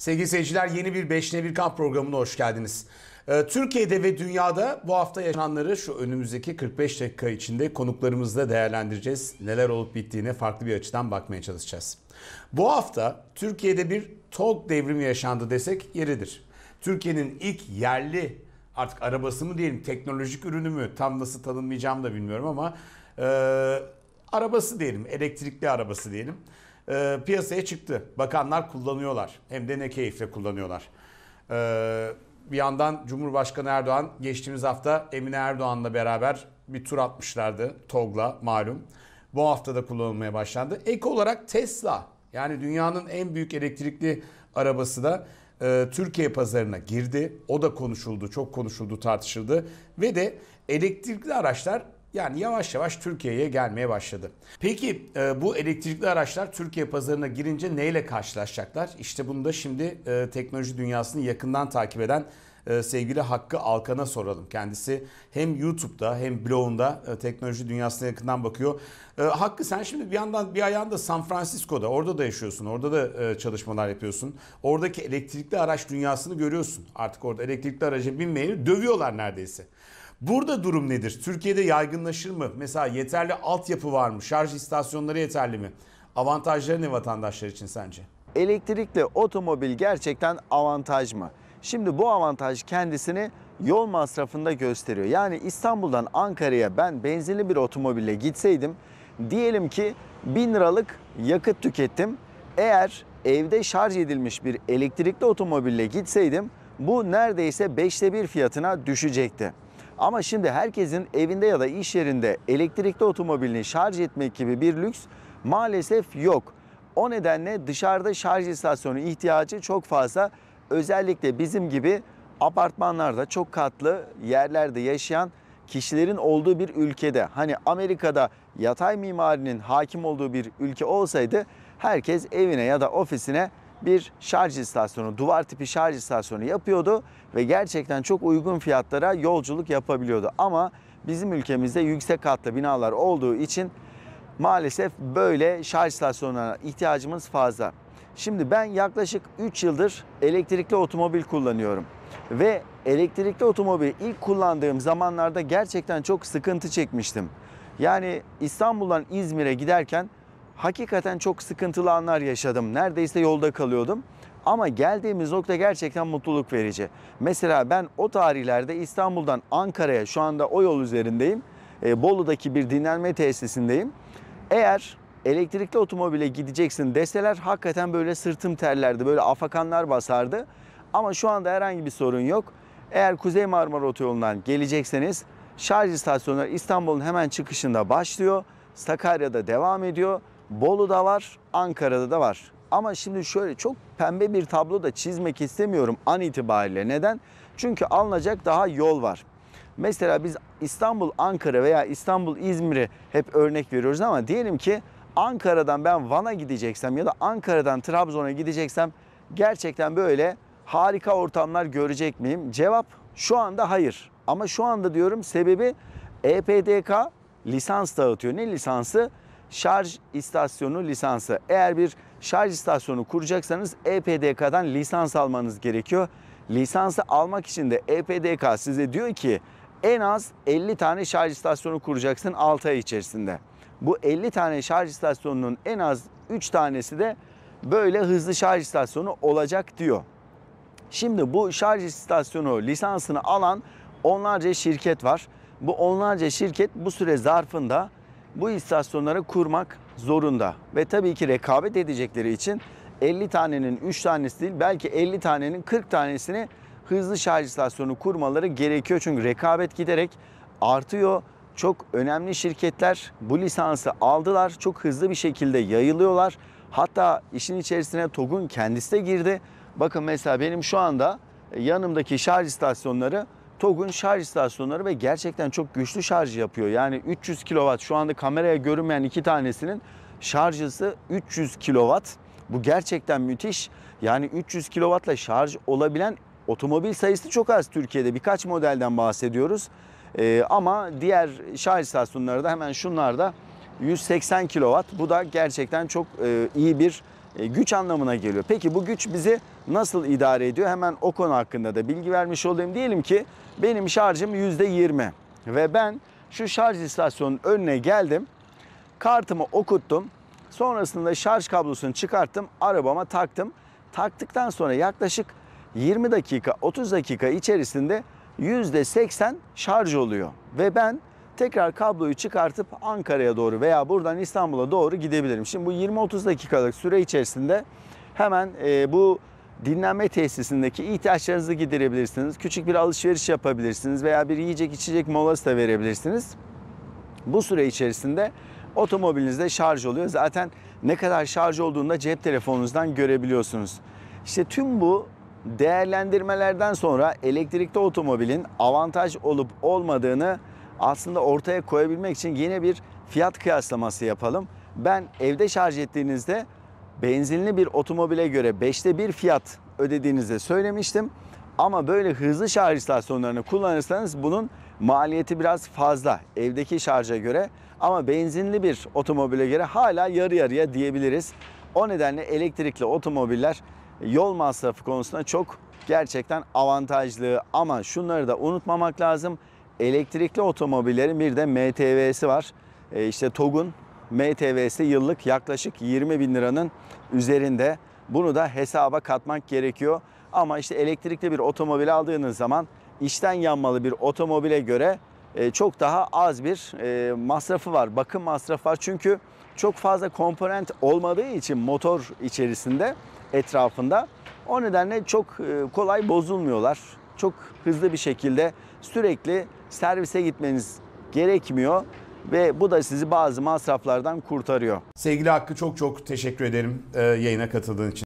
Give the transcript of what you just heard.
Sevgili seyirciler yeni bir 5'ine 1 kamp programına hoş geldiniz. Ee, Türkiye'de ve dünyada bu hafta yaşananları şu önümüzdeki 45 dakika içinde konuklarımızla değerlendireceğiz. Neler olup bittiğine farklı bir açıdan bakmaya çalışacağız. Bu hafta Türkiye'de bir TOG devrimi yaşandı desek yeridir. Türkiye'nin ilk yerli artık arabası mı diyelim teknolojik ürünü mü tam nasıl tanımlayacağım da bilmiyorum ama e, arabası diyelim elektrikli arabası diyelim e, piyasaya çıktı. Bakanlar kullanıyorlar. Hem de ne keyifle kullanıyorlar. E, bir yandan Cumhurbaşkanı Erdoğan geçtiğimiz hafta Emine Erdoğan'la beraber bir tur atmışlardı. TOG'la malum. Bu hafta da kullanılmaya başlandı. Ek olarak Tesla yani dünyanın en büyük elektrikli arabası da e, Türkiye pazarına girdi. O da konuşuldu, çok konuşuldu, tartışıldı. Ve de elektrikli araçlar yani yavaş yavaş Türkiye'ye gelmeye başladı. Peki e, bu elektrikli araçlar Türkiye pazarına girince neyle karşılaşacaklar? İşte bunu da şimdi e, teknoloji dünyasını yakından takip eden e, sevgili Hakkı Alkan'a soralım. Kendisi hem YouTube'da hem blogunda teknoloji dünyasına yakından bakıyor. Hakkı sen şimdi bir yandan bir ayağında San Francisco'da orada da yaşıyorsun. Orada da çalışmalar yapıyorsun. Oradaki elektrikli araç dünyasını görüyorsun. Artık orada elektrikli araca binmeyeni dövüyorlar neredeyse. Burada durum nedir? Türkiye'de yaygınlaşır mı? Mesela yeterli altyapı var mı? Şarj istasyonları yeterli mi? Avantajları ne vatandaşlar için sence? Elektrikli otomobil gerçekten avantaj mı? Şimdi bu avantaj kendisini yol masrafında gösteriyor. Yani İstanbul'dan Ankara'ya ben benzinli bir otomobille gitseydim diyelim ki 1000 liralık yakıt tükettim. Eğer evde şarj edilmiş bir elektrikli otomobille gitseydim bu neredeyse 5'te 1 fiyatına düşecekti. Ama şimdi herkesin evinde ya da iş yerinde elektrikli otomobilini şarj etmek gibi bir lüks maalesef yok. O nedenle dışarıda şarj istasyonu ihtiyacı çok fazla. Özellikle bizim gibi apartmanlarda çok katlı yerlerde yaşayan kişilerin olduğu bir ülkede hani Amerika'da yatay mimarinin hakim olduğu bir ülke olsaydı herkes evine ya da ofisine bir şarj istasyonu, duvar tipi şarj istasyonu yapıyordu ve gerçekten çok uygun fiyatlara yolculuk yapabiliyordu. Ama bizim ülkemizde yüksek katlı binalar olduğu için maalesef böyle şarj istasyonlarına ihtiyacımız fazla. Şimdi ben yaklaşık 3 yıldır elektrikli otomobil kullanıyorum. Ve elektrikli otomobil ilk kullandığım zamanlarda gerçekten çok sıkıntı çekmiştim. Yani İstanbul'dan İzmir'e giderken hakikaten çok sıkıntılı anlar yaşadım. Neredeyse yolda kalıyordum. Ama geldiğimiz nokta gerçekten mutluluk verici. Mesela ben o tarihlerde İstanbul'dan Ankara'ya şu anda o yol üzerindeyim. E, Bolu'daki bir dinlenme tesisindeyim. Eğer elektrikli otomobile gideceksin deseler hakikaten böyle sırtım terlerdi. Böyle afakanlar basardı. Ama şu anda herhangi bir sorun yok. Eğer Kuzey Marmara Otoyolu'ndan gelecekseniz şarj istasyonları İstanbul'un hemen çıkışında başlıyor. Sakarya'da devam ediyor. Bolu'da var, Ankara'da da var. Ama şimdi şöyle çok pembe bir tablo da çizmek istemiyorum an itibariyle. Neden? Çünkü alınacak daha yol var. Mesela biz İstanbul, Ankara veya İstanbul, İzmir'i hep örnek veriyoruz ama diyelim ki Ankara'dan ben Van'a gideceksem ya da Ankara'dan Trabzon'a gideceksem gerçekten böyle harika ortamlar görecek miyim? Cevap şu anda hayır. Ama şu anda diyorum sebebi EPDK lisans dağıtıyor. Ne lisansı? şarj istasyonu lisansı. Eğer bir şarj istasyonu kuracaksanız EPDK'dan lisans almanız gerekiyor. Lisansı almak için de EPDK size diyor ki en az 50 tane şarj istasyonu kuracaksın 6 ay içerisinde. Bu 50 tane şarj istasyonunun en az 3 tanesi de böyle hızlı şarj istasyonu olacak diyor. Şimdi bu şarj istasyonu lisansını alan onlarca şirket var. Bu onlarca şirket bu süre zarfında bu istasyonları kurmak zorunda. Ve tabii ki rekabet edecekleri için 50 tanenin 3 tanesi değil belki 50 tanenin 40 tanesini hızlı şarj istasyonu kurmaları gerekiyor. Çünkü rekabet giderek artıyor. Çok önemli şirketler bu lisansı aldılar. Çok hızlı bir şekilde yayılıyorlar. Hatta işin içerisine TOG'un kendisi de girdi. Bakın mesela benim şu anda yanımdaki şarj istasyonları TOG'un şarj istasyonları ve gerçekten çok güçlü şarj yapıyor. Yani 300 kW şu anda kameraya görünmeyen iki tanesinin şarjısı 300 kW. Bu gerçekten müthiş. Yani 300 kW ile şarj olabilen otomobil sayısı çok az Türkiye'de. Birkaç modelden bahsediyoruz. Ee, ama diğer şarj istasyonları da hemen şunlar da 180 kW. Bu da gerçekten çok e, iyi bir e, güç anlamına geliyor. Peki bu güç bizi nasıl idare ediyor hemen o konu hakkında da bilgi vermiş olayım. Diyelim ki benim şarjım yüzde yirmi ve ben şu şarj istasyonunun önüne geldim. Kartımı okuttum. Sonrasında şarj kablosunu çıkarttım. Arabama taktım. Taktıktan sonra yaklaşık 20 dakika 30 dakika içerisinde yüzde seksen şarj oluyor. Ve ben tekrar kabloyu çıkartıp Ankara'ya doğru veya buradan İstanbul'a doğru gidebilirim. Şimdi bu 20-30 dakikalık süre içerisinde hemen e, bu dinlenme tesisindeki ihtiyaçlarınızı giderebilirsiniz. Küçük bir alışveriş yapabilirsiniz veya bir yiyecek içecek molası da verebilirsiniz. Bu süre içerisinde otomobilinizde şarj oluyor. Zaten ne kadar şarj olduğunda cep telefonunuzdan görebiliyorsunuz. İşte tüm bu değerlendirmelerden sonra elektrikli otomobilin avantaj olup olmadığını aslında ortaya koyabilmek için yine bir fiyat kıyaslaması yapalım. Ben evde şarj ettiğinizde benzinli bir otomobile göre 5'te 1 fiyat ödediğinizde söylemiştim. Ama böyle hızlı şarj istasyonlarını kullanırsanız bunun maliyeti biraz fazla evdeki şarja göre. Ama benzinli bir otomobile göre hala yarı yarıya diyebiliriz. O nedenle elektrikli otomobiller yol masrafı konusunda çok gerçekten avantajlı. Ama şunları da unutmamak lazım. Elektrikli otomobillerin bir de MTV'si var. E işte TOG'un MTV'si yıllık yaklaşık 20 bin liranın üzerinde. Bunu da hesaba katmak gerekiyor. Ama işte elektrikli bir otomobil aldığınız zaman içten yanmalı bir otomobile göre e, çok daha az bir e, masrafı var, bakım masrafı var. Çünkü çok fazla komponent olmadığı için motor içerisinde, etrafında o nedenle çok e, kolay bozulmuyorlar. Çok hızlı bir şekilde sürekli servise gitmeniz gerekmiyor ve bu da sizi bazı masraflardan kurtarıyor. Sevgili Hakkı çok çok teşekkür ederim e, yayına katıldığın için.